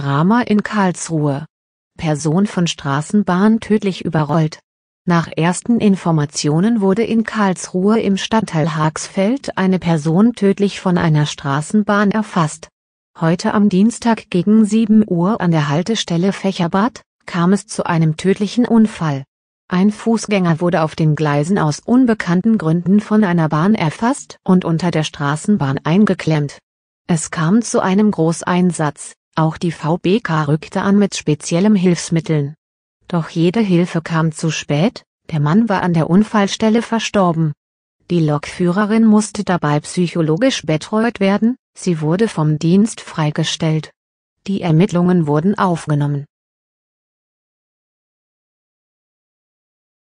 Drama in Karlsruhe. Person von Straßenbahn tödlich überrollt. Nach ersten Informationen wurde in Karlsruhe im Stadtteil Haxfeld eine Person tödlich von einer Straßenbahn erfasst. Heute am Dienstag gegen 7 Uhr an der Haltestelle Fächerbad kam es zu einem tödlichen Unfall. Ein Fußgänger wurde auf den Gleisen aus unbekannten Gründen von einer Bahn erfasst und unter der Straßenbahn eingeklemmt. Es kam zu einem Großeinsatz. Auch die VBK rückte an mit speziellen Hilfsmitteln. Doch jede Hilfe kam zu spät, der Mann war an der Unfallstelle verstorben. Die Lokführerin musste dabei psychologisch betreut werden, sie wurde vom Dienst freigestellt. Die Ermittlungen wurden aufgenommen.